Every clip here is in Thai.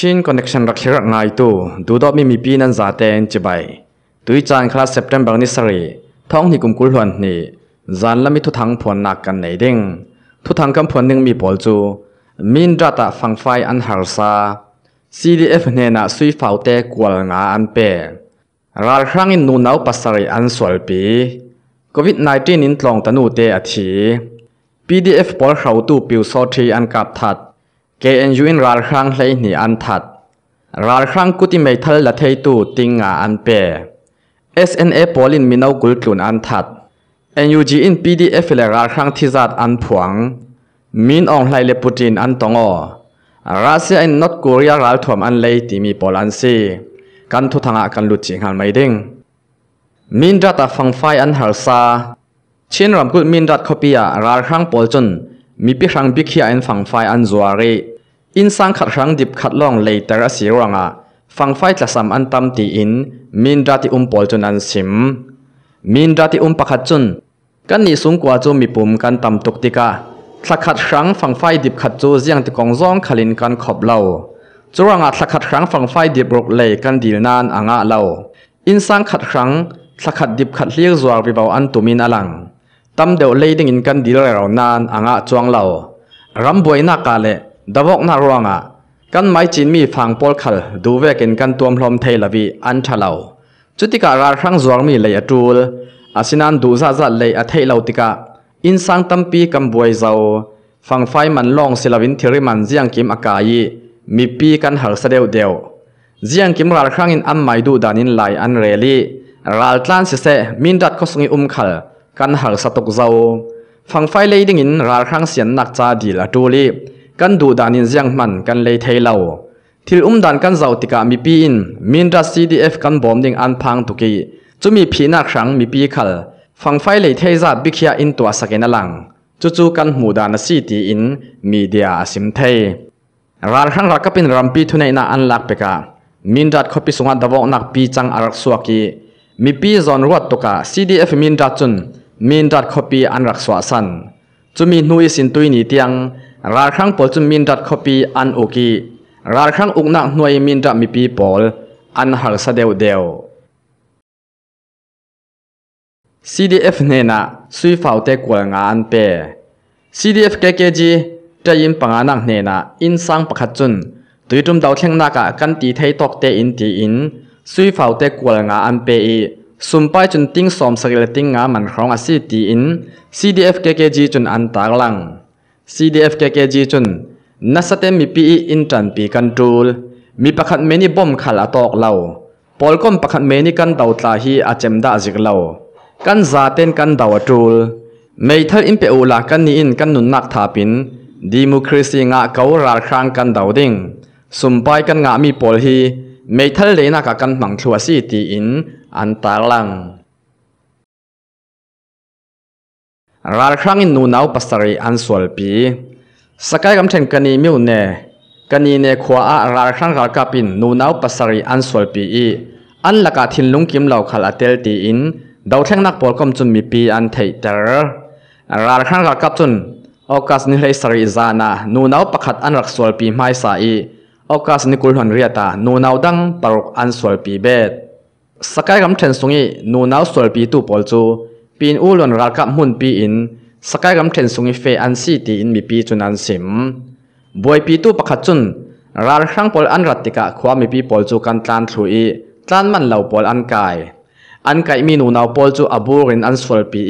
ชินคอนเนคชันรักเชรักนายตูดูดอกมีมีปีนันซาเตนจิบาตุยจานคลาสเซปเทมเบอร์นิสเรีท้องหิกุมกุลหวนนี่จานละมีทุทังผวนหนักกันไหนดิ้งทุทังกำผวนหนึ่งมีปอลจูมินจัตาฟังไฟอันฮาร์ซา CDF เนนะซุยฟาวเตกวลงาอันเปรัลครั้งอินนูนาวปัสรีอันสวลปีโควิด19นินตลองตนูเตอที PDF ปอลเขาตูปิวซทีอันกับทัดเกนจูอินรัลครั้งเลยนีอันทัดรัลครั้งกุติไม่ทัลละเทตูติงอาอันเป SNA บอลินมินเอากุลกลุนอันทัด NUG in PDF เลรัลครั้งที่จัดอันผวงมินองไลเลปุตินอันตงอรัสเซียอินนอตกุเรียรัลถวมอันเลยติมีปอลันซีกันทุทังอากันลุจิงฮันไม่ดิ้งมินรัตฟังไฟอันฮาซาเช่นรำกุลมินรัตคอปิยารัลครั้งบอลจนมีพิรังพิขี้อันฟังไฟอันจัวารอินสังขัดรังดิบขัดล่องเลยแต่ละสีรังอ่ะฟังไฟจะสำมอันตำตีอินมินราติอุมปอลจนอันสิม มินราติอุมปักจุนกันนี่สูงกว่าจูมีปุ่มกันตำตุกติกาสักขัดขรังฟังไฟดิบขัดจูเสียงติกองซองขลินกันขอบเล่าจูรังอ่ะสักขัดขรังฟังไฟดิบรกเลยกันดีนานอ่างอ่ะเล่าอินสังขัดขรังสักขัดดิบขัดเลี้ยงจัววิบาวอันตุมินอลัง tam deuh lei ding in kan dil rero nan anga chuang lo ramboi na ka le dawok na ruanga kan mai chin mi phang pol khal du ve ken kan tuam hlom thei lawi an thalo chutika ra rang zuar mi le atul asinan du za za le a thei lo tika in sang tampi kam buai zau phang phai man long silawin thiri man jiang kim akai mi pi kan har sa deu deu jiang kim ral khang in am mai du danin lai an reli ral tlan se se min dat khosngi um khal กันหักสตกเจ้าฟังไฟเลยดิ่งิน ราครั้งเสียนหนักจ่าดีละดูลีกันดูดานินเสียงมันกันเลยเทเลาทิลอุ้มดันกันเจ้าติกามีปีอินมินรัสซีดีเอฟกันบอมดิ่งอันพังตุกีจ่มีพีนักครั้งมีปีขลฟังไฟเลยเทจัดบิกยาอินตัวสกินลังจู่จู่กันหมู่ดานสีตีอินมีเดียสิมเทร้ารั้างรักก็เป็นรัมปีทุนในน่าอันลักเปกามินรัดขบิสุงาดาวนักปีจังอารักสวกีมีปีจอนรวดตุกาซีดีเอฟมินรัจุน min dot copy an rak swa san chumi hnui sin tui ni tiang rar khang pol chu min dot copy an oki rar khang ukna hnoi min dot mi pi pol an har sa deu deu CDF ne na sui fau te kwal nga an pe CDF KKG ta yin panga nang ne na in sang pakhat chun tui tum dau thleng na ka kan ti thei tok te in ti in sui fau te kwal nga an pe i สุ่มไปจนติ้งสอมสกิเลติ้งงามันครองอาศิตีอิน CDF KKG จนอันตากลัง CDF KKG จนนัสเตมมีปีอินจันปีกันจูลมีประคันเมนี่บอมขัลอตอกเล่าปอลก้มประคันเมนี่กันเตาตาฮีอาเจมดาจิกเล่ากันซาเตนกันดาวจูลไม่ทัลอินเปอูลากันนี้อินกันนุนนักทาปินดีมูคริสิงะเการาครางกันดาวดิ่งสุ่มไปกันงะมีปอลฮีไม่ทัลเลนักกันหมังทัวซีตีอินอันตาลังรารครั้งินนูนาวปัสริอันสวลปีสกายกำเทนกันนี้มิวเนะกันนี้เนะขวาอารารครั้งรารกับินนูนาวปัสริอันสวลปีอีอันลกาทินลุงกิมเหล่าขาลาเตลตีอินดาวเทงนักปอลกมจุนมีปีอันไทเตอร์รารครั้งรากับุนโอกาสนิเรสริจานะนูนาวปะขัดอันรักสวลปีไมาอกสนิกุลหันเรียตานูนาวดังปรกอันสวลปีเบสกายกำเทนสุงีนูนาวสวลปีตูปอลจูปีนอูลนรักกับมุนปีอินสกายกำเทนสุงีเฟอันซีตีอินมีปีจุนันสิมบวยปีตูปะขัดจุนรัลครั้งปอลอันรัตติกะความีปีปอลจูกันตานถุยตานมันเหล่าปอลอันกายอันกยมีนูนาวปอลจูอบูรินอันสวลปี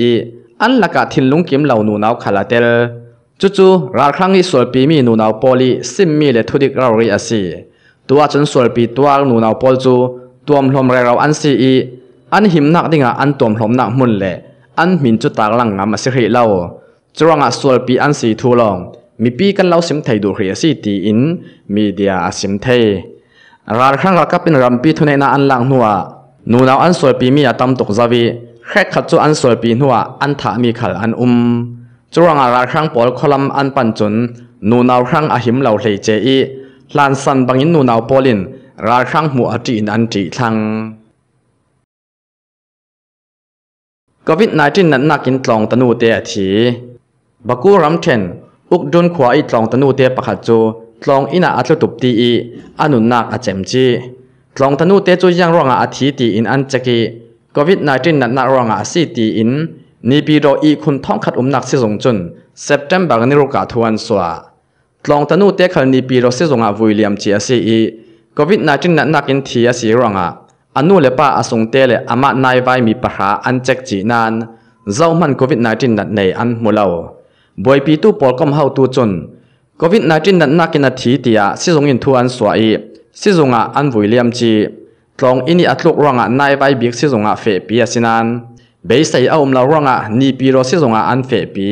อันละกะทินลุงกิมเหล่านูนาวคาลาเตลจู่ๆรัลครั้งอีสวลปีมีนูนาวปอลีซิมมีเลทุดิกราวรีาสีตัวจนสวลปีตัวนูนาวปอลจูตัวมลมไรเราอันสีออันหิมนักดิ่งออันตัวมลมนักมุ่นเละอันมินจุดตากลังงามาสิริเล่าจรวงอ่ะส่วนปีอันสีทูลองมีปีกันเล่าสิมไทยดูเรียสีตีอินมีเดียสิมไทยรารครั้งรักก็เป็นรำปีทุนในนาอันหลังหัวนูนาวอันส่วนปีมีอาตำตกซาวีแค่ขัดจูอันส่วนปีหัวอันถามีขัดอันอุมจรวงอ่ะรารครั้งปอลคลัมอันปันจุนนูนาวครั้งอาหิมเล่าเลยเจีลานสันบังอินนูนาวปอลินราชังหัวจีนันจีทังกวิดนายจินนันนักกินตองตนูเตะทีบักูรัมเทนอุกดุนขวาอีตองตนูเตะปะขัดจูตองอินาอัตลุบตีอีอนุนักอาเจมจีตองตนูเตะจูยังรองอาทิตีอินอันจกีกวิดนายจินนันนักรองอาสีตีอินนี่ปีโรอีคุณท้องขัดอุมนักสีสงจุนเซปเทมเบอร์นิรุกาทวันสวาตองตนูเตะขันนี่ปีโรสีสงอาวุยเลียมจีอาซีอีโควิด19นั้นนักอินทีอาศีรังอ่ะอันนู้เลป้าอาสงเตเลอามะนายไวมีปัญหาอันเจ็กจีนันเจ้ามันโควิด19นั้นในอันมุลาวบวยปีตู้ปอลก็มเฮาตูจนโควิด19นั้นนักอินทีตียาสิสงยินทวนสวยสิสงอ่ะอันวุยเลียมจีตรงอินีอัตลุกรังอ่ะนายไวบิ๊กสิสงอ่ะเฟปีอาสินันเบสัยเอาอุมลารังอ่ะนีปีโรสิสงอ่ะอันเฟปี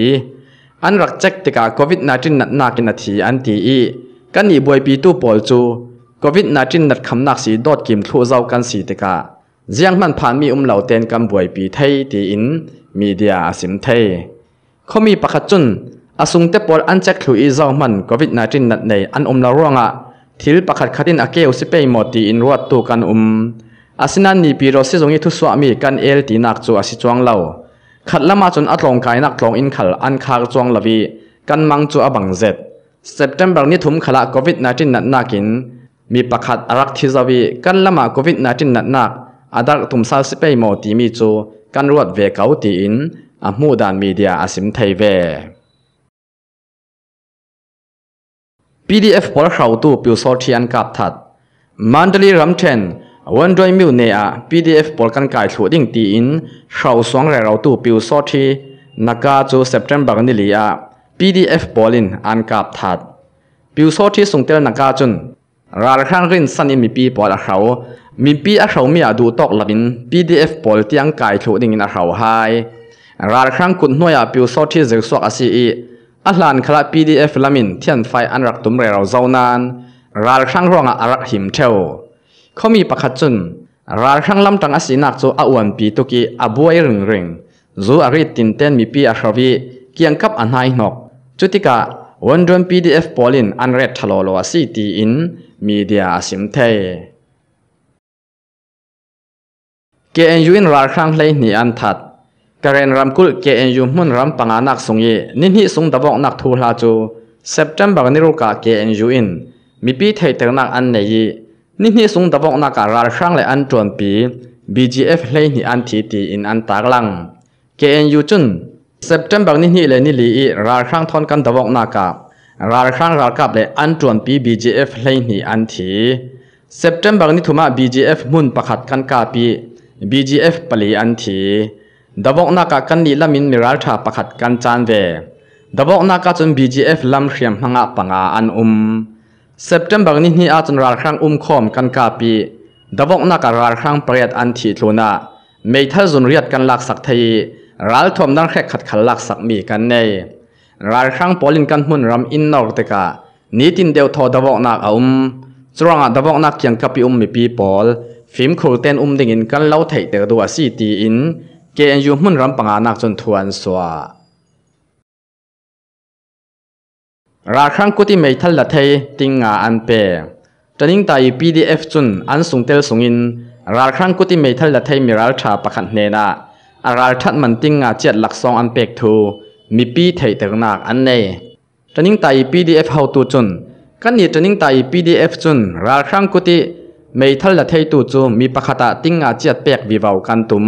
อันรักเจ็กติกาโควิด19นั้นนักอินทีอันตีอีกันนีบวยปีตู้ปอลจูวิดนา19นัดคำนักสีดอดกิมทุเจ้ากันสีติกาเจียงมันผ่านมีอุ้มเหล่าเตนกันบวยปีไทยตีอิน มีเดียสิมไทยเขามีประคจุนอาสุงเตปอลอันแจ็คลุยเจ้ามันวิดนา19นัดในอันอุ้มเหล่าร่วงอ่ะทิลประคัดขัดินอาเกวสิเปย์มดตีอินรวดตัวกันอุ้มอาสินันนีปีรอสิจงยิทุสวามีกันเอลตีนักจูอาสิจวงเหล่าขัดละมาจนอัดลงกายนักลงอินขัลอันคาจวงละวีกันมังจูอบังเจ็ดปเทมเบอร์นี้ถุมขละวิดนา19นัดนักินมีประคัดอารักทิจวีกันละมาโควิดนาจินนักนักอาดักตุมซาสเปย์โมตีมีจูกันรวดเวเกาตีอินอามูดานมีเดียอาสิมไทยเว PDF บอลเขาตู้ปิวโซเทียนกับทัดมันดลีรัมเทนวันด้วยมิวเนีย PDF บอลกันกายถูดิ่งตีอินเขาสวงแรเราตู้ปิวโซทีนักาจูเซปเทมเบอร์นิลีย PDF บอลินอันกับทัดปิวโซทีส่งเตลนักาจุนราข้างรินสันมีปีปอดเขา มีปีเขามีอาดูตอกลับิน PDF ปอลที่อังกายถูดิ่งอาเขาหายราข้งคุณหน่วยปิวสอที่เจือสวกอาศีอีอัลลันคลา PDF ลามินเทียนไฟอันรักตุมเรเราเจ้านานราข้งร้องอารักหิมเทวเขามีประคัจุนราข้งลำตังอาศีนักจูอาวนปีตุกีอาบวยริงริงจูอาริตินเต้นมีปีอาเขาวีเกี่ยงกับอันหายนกจุติกาวันดวน PDF ปอลินอันเรดทะลอลวสีตีอินมีเดียสิมเทเกนยูนรักครั้งเลยนี่อันทัดการเรนรำกุลเกนยูมุ่นรำปังอนักสุงยนินฮิสุงตะบอกนักทูลาจูเซปเจมบังนิรุกาเกนยูนมีปีไทเตนักอันนี้นินฮิสุงตะบอกนักการักครั้งเลยอันจวนปีบีจีเอฟเลยนี่อันทีตีอินอันตากลังเกนยูจุนเซปเจมบังนินฮิเลนี่ลีรักครั้งทอนกันตะบอกนักการัารครั้งรากับเลยอันจวนปี BGF เลยนี่อันทีเซปต์เมบังนี้ทุกมา BGF มุ่งประคัดกันกับปี BGF ปลีอันทีดับวกนักกาันนี่ละมินมีรารถาประคัดกันจานเวดับวกนักการันจน BGF ลำเขียมหงัาปังอาอันอุมเซปต์เมบังนี้นี่อาจนรารครั้งอุ้มคอมกันกับปีดับวกนักการารครั้งประหยัดอันทีทุน่าไม่ทั่าจนเรียดกันหลักสักทีรัารถมดังแค่ขัดขันหลักสักมีกันในรายครั้งปอลินกันมุนรำอินนอร์เตกะนี้ตินเดียวทอดวอกนักอุ้มจรวงดวอกนักยังกับอุ้มมีปีปอลฟิล์มครูเตนอุ้มดิ่งอินกันเล่าไทยเตกดัวซีตีอินเกยยูมุนรำปังานักจนทวนสวาราครั้งกุฏิไม่ทันละเทยติงอาอันเปจะนิ่งตายพีีดเอฟจุนอันสูงเตลสูงอินราครั้งกุฏิไม่ทันละเทยมีรลชาประคันเนนาอาราทัดมันติงอาเจ็ดหลักสองอันเปกทูมีปีไทยแต่หนักอันเน่จะนิ่งไตพีดีเอฟเฮาตัวจุนกันนี่จะนิ่งไตายดีเจุนราครั้งกุฏิไม่ทันละไทยตวจูมีปะกตาติ้งอาเจียดเปียกวิวาวกันตุม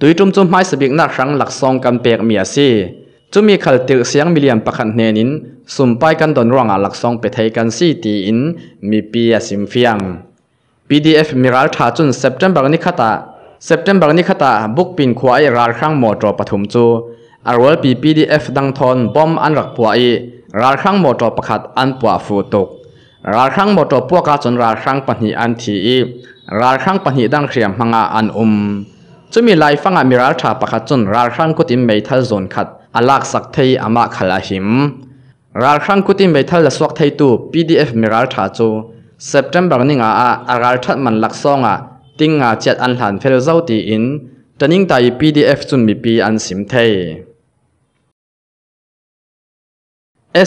ตุยจุมจุมไม้สบิกนักครั้งหลักซองกันเปียกเมียซีจุมีขัดเตือเสียงมิเลียมประคันเนนิน สุ่มไปกันดนร่องอาหลักซองไปไทยกันซีตีอิน มีปียสิมเฟียง PDF มีรักทาจุนเซปเทมเบอร์นิคตาเซปเทมเบอร์นิคตาบุกปินควายรักครั้งหมดรอปฐุมจูอรวลปีพีดีเอฟดังทอนปอมอันรักปัวอีราครั้งหมดตประคัดอันปัวฟูตกราครั้งหมดตพวกกาจนราครั้งปัญหาอันทีรีรครั้งปัญหาดังเสียมมังอาอันอุมจะมีไลายฟังอามิราชาประคัดจนราครั้งกุติมเมทัลจนขัดอลักสักเทยอมาคลาหิมราครั้งกุติมเมทัลสวักเทยตูพีดีเอฟมิราชาจูเซปเทม m b e r ni n g อา aral that man l a k s อ n g a ting nga chat an hlan fel zau ti in taning tai PDF chun mi pi an sim thei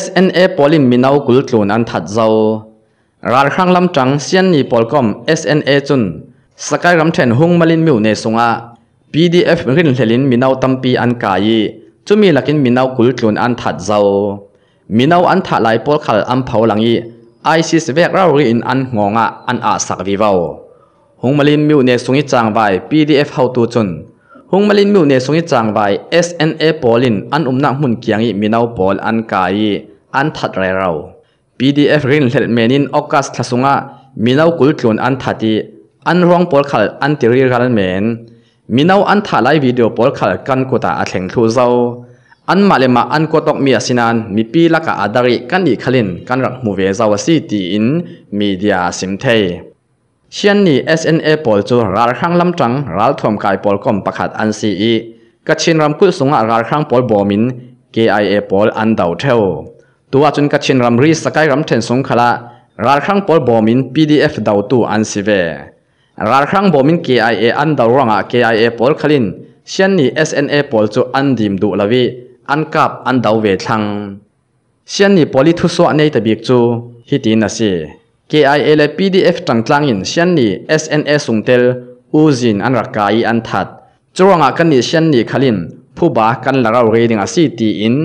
SNA ปอลินมินาวกุลตูนอันถัดเจ้ารารครั้งลำจังเซียนนีปอลคอม SNA จุนสกายรำเทนหุงมาลินมิวเนสงะ PDF รินเทลินมินาวตัมปีอันกายีจุมีลักินมินาวกุลตูนอันถัดเจ้ามินาวอันถัดไหลปอลขัลอันเผาหลังอีไอซิสเวกเรารีอินอันงงะอันอาสักวิวาวหุงมาลินมิวเนสงอีจางไว PDF เฮาตูจุน hung malin mu ne songi chang bai SNA polin an umna hmun kiangi minau pol an kai an that rai rao PDF green hlet menin okas thlasunga minau kultlun an thati an rong pol khal an tiri ral men minau an tha lai video pol khal kan kota a thleng thu zau an malema an kotok mi asinan mi pi laka adari kan ni khalin kan rak mu ve zawa si ti in media simthei เชียนนี่ SNA ปอลจูรัลครั้งลำจังรัลทอมกายปอลกอมประกาศอันซีอีกชินรำกุสุงะรัลครั้งปอลบอมิน KIA ปอลอันดาวเทวตัวจนกชินรำรีสกายรำเทนสงขละรัลครั้งปอลบอมิน PDF ดาวตูอันซีเวรัลครั้งบอมิน KIA อันดาวรองะ KIA ปอลคลินเชียนนี่ SNA ปอลจูอันดิมดูลวีอันกับอันดาวเวทังเชียนนี่ปอลิทุสวะในตะบิกจูฮิตินาซี k i l PDF ตั้งตลางยินเชียนนี่ SNS สุ่มเตลอูจินอันรักกายอันทัดจู่ว่ากันนี่เชียนนี่ขลิน ผู้บากันลาเราเรียงอาซีตีอิน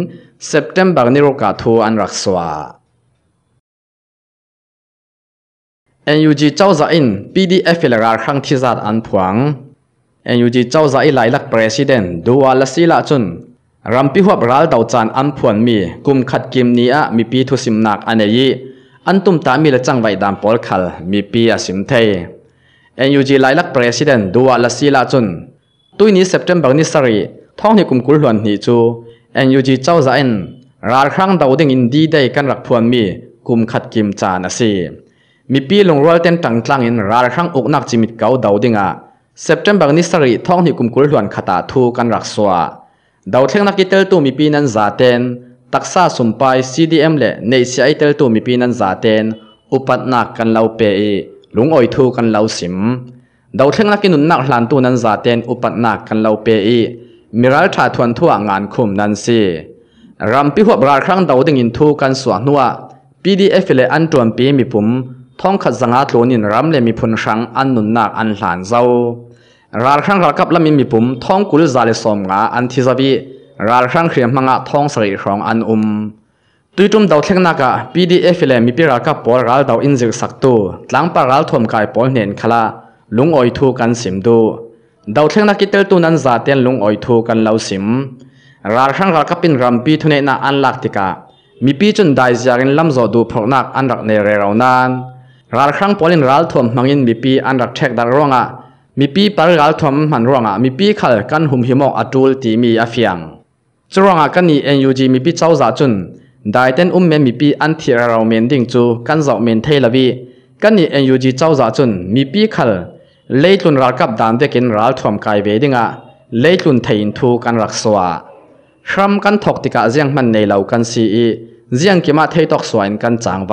เ s e p t เบอร์นิโรกาทูอันรักสวา NUG เจ้าจอิน PDF เลราครั้งที่สัดอันพวง NUG เจ้าจอิหลายลักประธานดูว่าลสิลาจุนรัมพิหัวบรัลดาจานอันพวนมี กลุ่มขัดกิมนี้มีปีทุสิมนักอันเนยีอันตุ้มตามีละจังไว้ดามพอลคัลมีปีอาสิมเทย์เอ็นยูจีไลลักประธานดัวลาซีลาจุนตุยนี้เซปเทมเบอร์นิสเซอรีท้องนี้กุมกุลหลวนนี้จูเอ็นยูจีเจ้าจเอนรารครั้งดาวดึงอินดีได้กันรักพวนมีกุมขัดกิมจานาซีมีปีลงรอวเต็นตังตังอินรารครั้งอกนักจิมิดเก่าดาวดึงอ่ะเซปเทมเบอร์นิสเซอรีท้องนี้กุมกุลหลวนขัดตาทูกันรักสัวดาวเทียงนักกิตเตอร์ตูมีปีนั้นจ่าเต็นตักซาสุมไป CDM เละในสายเตลตัวมีปีนันจาเตนอุปนักกันเลาเปย์ลุงอ้อยทูกันเลาสิมดาวเทงนักนุนนักหลานตัวนันจาเตนอุปนักกันเลาเปย์มิรัลชาทวนทั่วงานคุมนันซีรำพิหัวบราครั้งดาวดึงอินทูกันสวนนัว PDF เละอันจวนปีมีปุ่มท้องขัดสังอาตัวนินรำเละมีพนชังอันนุนนักอันหลานเจ้าราครั้งรากับละมีมีปุ่มท้องกุลจาริสอมงาอันทิซาบีรารังเขียมมังะท้องสรีของอันอุมตุยจุ่มดาวเทคนักะ PDF เลมีปีรักปอลรัลดาวอินซิกสักตัวหลังปารัลทอมกายปอลเนียนคลาลุงออยทูกันสิมดูดาวเทคนักกิเตลตูนันซาเตียนลุงออยทูกันเลาสิมรัลครังรักกับปินรัมปีทุเนนาอันลักติกะมีปีจนได้จากินลำโซดูพรนักอันรักในเรรานันรัลครังปอลินรัลทอมมังอินมีปีอันรักเทคดารองะมีปีปารัลทอมมันรองะมีปีขลกันหุมหิมอกอจูลตีมีอาฟียงจุรงอากันนี่เอ็นยูจีมีปีเจ้าจ่าจุนได้เต้นอุ้มเมนมีปีอันเทียเราเมนดิ่งจูกันเจ้าเมนเทลวีกันนี่เอ็นยูจีเจ้าจ่าจุนมีปีขัลเลยจุนรักกับดานเด็กินรัลทอมกายเวดิงอะเลยจุนเทิยนทูกันรักสวาครัมกันถกติกาเจียงมันในเหล่ากันซีอีเจียงกิมาเทยตอกสวยกันจางไว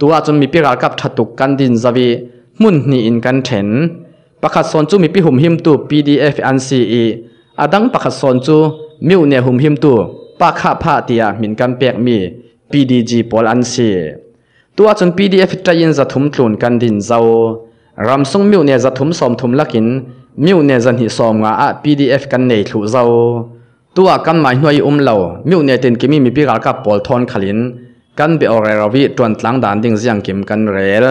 ตัวจุนมีปีรักกับถัดุกกันดินจวีมุ่นนี่อินกันเทนประคัดสอนจูมีปีหุ่มหิมตูีดีเอฟอันซีอีอดังประคัดสอนจูมิวเน่หุมหิมตัวปาคาพาเตียมินกันเปียกมี p ี g ปอลอันเซตัวจนีีดเอฟจะยินจะถุมตุนกันดินเจ้ารำสงมิวเน่จะถุมสมถุมลักินมิวเน่จะหิสอมงาอะเอฟกันในถูเจ้าตัวกันหมายหน่วยอุ้มเหล่ามิวเน่เต็นกิมีมีปีกากับปอลทอนขลินกันเปออ์เรรวิตรวนตลังดานดิ่งเสียงกิมกันเรล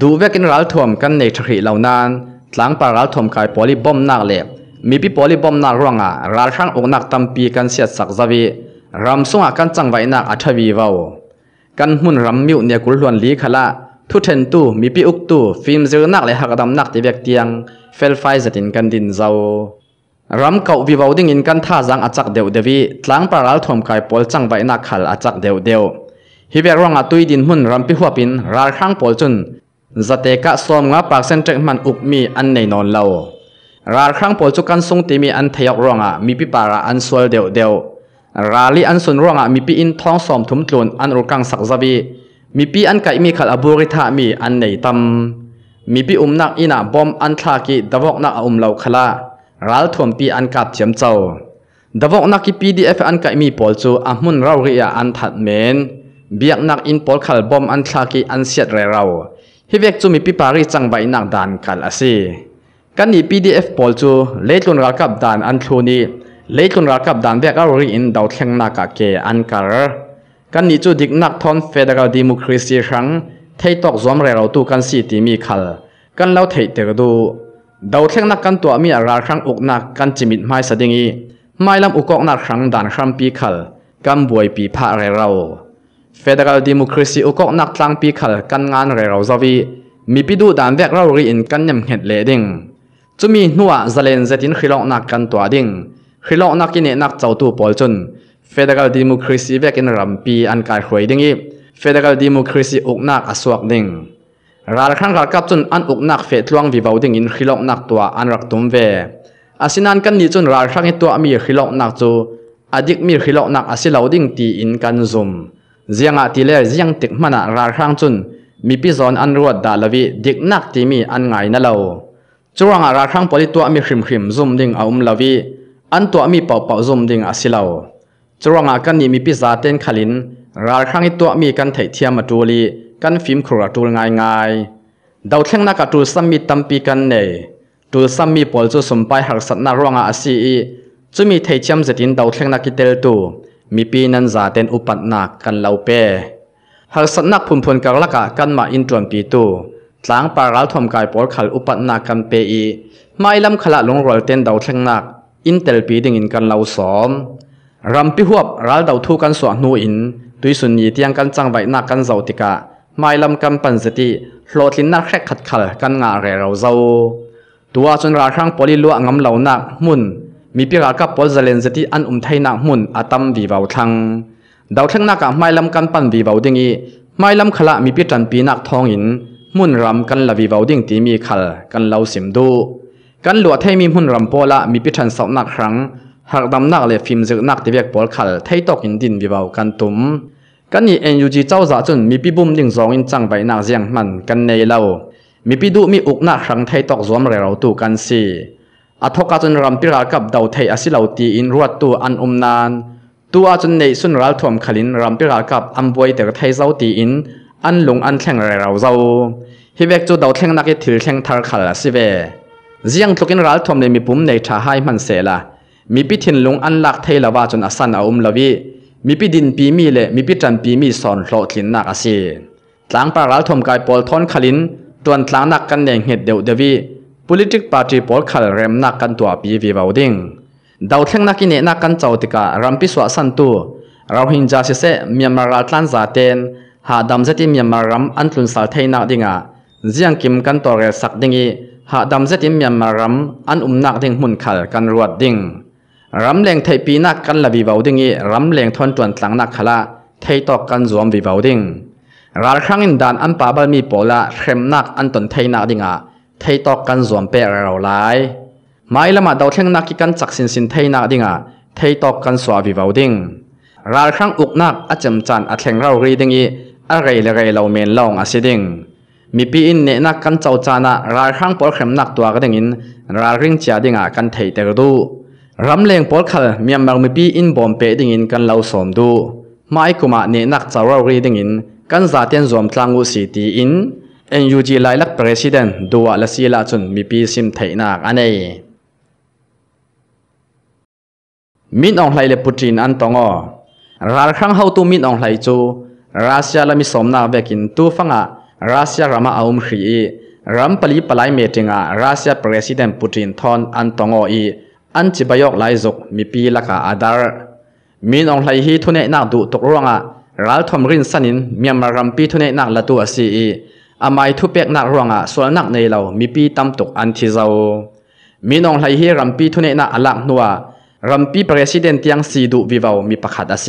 ดูเวกินรัลทอมกันในทรีเหล่านั้นหลังปารัลทอมกายปอลิบอมนักเล็บมีพีปอลีบอมนักรองอ่ะราช่างอกนักตั้มปีกันเสียสักจะวีรำสงอ่ะกันจังไว้นักอัชวีวาวกันหุ่นรำมิวเนี่ยกุลลวนลีขละทุเทนตูมีพีอุกตูฟิล์มเจอนักเลยหักดำนักที่เบียกเตียงเฟลไฟจะตินกันดินเจ้ารำเก่าวิวาวดิ่งอินกันท่าจังอัจฉรเดียวเดวีทั้งปลาลัลทอมก่ยปอลจังไว้นักขัลอัจัริยะเดียวฮิเบรองอะตุยดินหุ่นรำพิหัวปินราช่างปอลจุน จะเตะกะซ้มงาปากเส้นเจ็กมันอุกมีอันในนอนเล่าราครั้งปจุกันทรงตีมีอันทยกรองอ่ะมีพิปาราอันสวยเดียวเดียวราลีอันสุนรองอ่ะมีปีอินท้องสอมถุมตลนอันรุกังสักซาบีมีปีอันไก่มีขัดอบุริธามีอันไหนตำมีปีอุ้มนักอินาบอมอันทากิดวกนักอุ้มเหล่าขลารัลถมปีอันกัดเจียมเจ้าดวกนักกีพีดีเอฟอันไก่มีปอลจูอัมมุนเราเรียอันถัดเมนเบียกนักอินปอลขัดบอมอันทากิอันเสียดเรเราฮิเวกจูมีปีปาริจังใบนักดานขันอาซีกันนี่ PDF พอลจูเลตุนรักกับดานอันทูนีเลตุนรักกับดานเบกเอารีอินดาวเทงนักเกอันการ์กันนี่จูดิกนักทอนเฟดรัลดิมูคริสีชังเทตอกซอมเรลรตูกันสีตีมีขัลกันเล่าเทเตอร์ดูดาวเทงนักกันตัวมีอาราครั้งอุกนักกันจิมิดไม่สดิงีไม่ลำอุกอกนักครั้งดานครั้งปีขัลกันบวยปีพาเรเราเฟดรัลดิมูคริสีอุกอกนักทางปีขัลกันงานเราราซาวีมีปิดูดานเบกเรารีอินกันยำเห็ดเลดิงจุมีนัวจะเล่นจะตินขีลอกนักกันตัวดิ่งขีลอกนักกินเนนักเจ้าตัวปอลจนเฟดกัลดิโมคริซีเวกินรัมปีอันการหวยดิ่งอีเฟดกัลดิโมคริซีอกนักอสวกดิ่งราครั้งรักับจนอันอกนักเฟดลวงวิบาวดิ่งอินขลอกนักตัวอันรักตุ้มเวอสินันกันนี่จนราครั้งตัวมีขีลอกนักจูอดิตมีขีลอกนักอาศิลาวดิ่งตีอินกันซุ่มเสียงอาติเลเสียงติกมันอะราครั้งจนมีพิจารณอันรวดดาลวิดิกนักตีมีอันไงนั่นเราจวงอราครั้งปอิตัวมีคริมขิม zoom ดิ่งอุ้มลาวี อันตัวมีเป่าเป่า zoom ดิ่งอาศิลาว่วงอากันนี้มีพิซาเต้นขลิน ราครั้งอีตัวมีกันเทเทียมมาดูลีกันฟิล์มครัวดูง่ายง่ายดาวเชยงนักดูสัมมีตัมปีกันเน่ดูสัมมีปอลจูสุนไปหักสนารวงอาศิีจุมีเทเทียมจะดินดาวเช่นนักเตลตูมีปีนันซาเต้นอุปนักกันลาวเป้หักสนักพุ่มพุ่นกับลักกันมาอินจวนปีตูตลางปารลทอมกายปอลขัลอุปนักันเปอีไม่ลมขละลงรอยเต้นเดาเชงนัก อินเตลปีดิ่งอินกันเลาาซอมรำพิหวบรัลเดาทูกันสวนูอินตุยสุนีเตียงกันจังไวนักกันเจ้าติกะไม่ลมกันปันสติโลตินนักแคกขัดขัลกันงาเรเราเจ้าตัวจนราครั้งปอลิลวงงำเหล่านักมุนมีพิรากับปอลเจเลนสติอันอุ้มไทยนักมุนอาตัมวีเบาทังเดาเชงนักไม่ลมกันปันวีเบาดิ่งอีไม่ลำขละมีพิจันปีนักทองอินมุ่นรำกันลาวีวาวดิ่งตีมีขลกันเลาสิมดูกันหลวดให้มีมุ่นรำโปละมีพิธันสาวนักครั้งหากดำนักเลยฟิมจึกนักที่เวียกปอลขลไทยตกอินดินวีวาวกันตุ้มกันนี่เอ็นยูจีเจ้าจ่าจนมีปีบุ้มดิ่งสองอินจังไปนักเสียงมันกันในเล่ามีปีดูมีอุกนักครั้งไทยตกสวมเรารตู้กันสีอัทกาจนรำพิรากับดาวไทยอสิเลาตีอินรวดตัวอันอมนานตัวจนในสุนรัลทวมขลินรำพิรากับอัมบวยเตกไทยเจ้าตีอินอันลงอันแข่งรเราเจ้าฮิเวกจูดาวแข่งนักยถือแข่งทาร์คัลสิเวจียงทุกินรัลทอมเลมีปุ่มในชาไฮมันเสละมีพิธินลงอันลักเทลาวาจนอสันอาอุมลวีมีพิดินปีมีเลมีพิจันปีมีสอนโลทินนักอาศีหลังปารัลทอมกายปอลทอนขลินตัวนทลางนักกันแดงเหตุเดียวเดวี politic party ปอลขลเรมนักกันตัวปีวีวาวดิงดาวแข่งนักอินเนนักกันเจ้าติการัมพิสวาสันตูเราหินจาเสเสมีมาราทันซาเตนหาดำเจติมยามารำอันทุนสาเทนักดิงะเจียงกิมกันตัวเรศักดิงีหาดำเจติมยามารำอันอุ้มนักดิงมุนขัลกันรวดดิงรำเลงไทยปีนักกันละวีบาวดิงีรำเลงทอนจวนหลังนักขละไทยตอกกันรวมวีบาวดิงรากครั้งอินดานอันป่าบลมีปปละเข้มนักอันตนไทยนักดิงะไทยตอกกันรวมเปรเราหลาย ไม่ละมาดาวเทงนักกิกันจักสินสินไทยนักดิงะไทยตอกกันสวาวิเบาดิงรากครั้งอุกนักอาจมจันอาดแ่งเรารีดิงีอะไรอะไรเราเมนลองอาศดิ่งมีปีอินเนนักกันเจ้าจานะรายข้างปอลเข็มนักตัวก็ดิ่งอินรายริ่งเจียดิ่งอ่กันเทยเตอร์ดูรำเลงปอลขลมีมังมีปีอินบอมเปดิ่งอินกันเล่าสมดูไม่กุมาเนนักเจ้าเรารีดิ่งอินกันซาเตียนรวมทางอุสิตีอินเอ็นยูจีไลลักประธานดูว่าละซีลาจนมีปีซิมเทยนักอันเอมินอองไหลเลปุจินอันตองอรายข้างเฮาตูมินอองไหลจูรัสเซียละมิสมนาเวกินตูฟังอ่ะรัสเซียรามาอุมขีรัมปลีปลายเมติงอ่ะรัสเซียประธานปูตินทอนอันตงอีอันจิบยอกไลซุกมีปีละกาอาดาร์มีนองไลฮีทุเนนักดูตกร่วงอ่ะรัลทอมรินสันินมียมารัมปีทุเนนักละตัวซีอีอามัยทุเปกนักร่วงอ่ะส่วนนักในเรามีปีตั้มตกอันทิเจ้ามีนองไลฮีรัมปีทุเนนักอลักนัวรัมปีประธานาธิียังสีดูวิวาวมีประคาตาเซ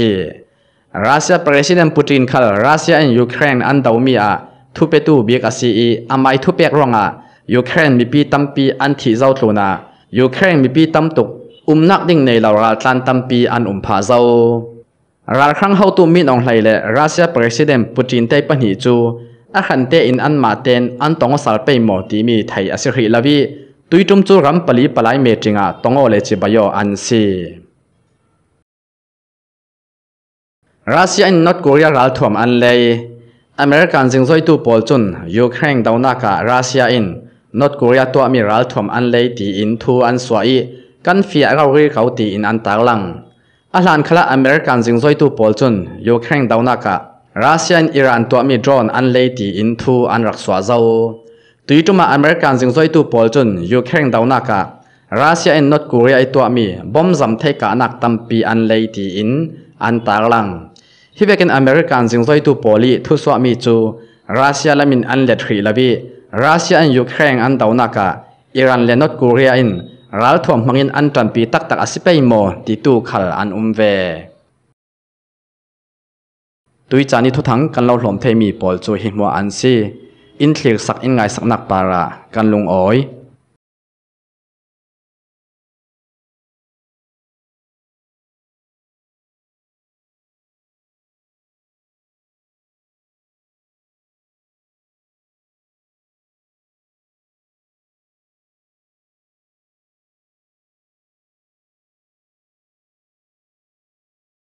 Russia President Putin khal Russia and Ukraine an daumi a thupe tu biak asi e amai thupek ronga Ukraine mi pi tampi an thi zau tluna Ukraine mi pi tamtuk umnak ding nei laura tlan tampi an umpha zau ral khang ho tu min ong hlai le Russia President Putin te pani chu a khan te in an ma ten an tongo sal pe mo ti mi thai asi khri lawi tuitum chu ram pali palai me tinga tongo le chi bayo an si รัสเซียอินนอตกูเรียรัลถมอันเลยอเมริกันจึงซอยตูปอลจุนยูเครนดาวนาการัสเซียอินนอตกูรียตัวมีรัลถมอันเลยตีอินทูอันสวยกันเฟียเราเรียเขาตีอินอันตาลังอาลานคละอเมริกันจึงซอยตูปอลจุนยูเครนดาวนาการัสเซียอินอิรันตัวมีจดรนอันเลยตีอินทูอันรักสวาเจ้าตุยจุมาอเมริกันจึงซอยตูปอลจุนยูเครนดาวนาการัสเซียอินนอตกูเรียตัวมีบอมซัมเทกานักตัมปีอันเลยตีอินอันตาลังฮิเวกินอเมริกันจิงใจตูโปลีทุสวามีจูรัสเซียละมินอันเล็ดขีลบีรัสเซียอันยูเครนอันดาวนักะอิรันและนอตกูเรียอินรัลทวมมังอินอันจันปีตักตักอสิเปย์โมติตูขัลอันอุมเวตุยจานิทุทังกันเราหลอมเทมีปอลจูหิมวอันซีอินเทลียสักอินไงสักนักปาระกันลุงอ้อย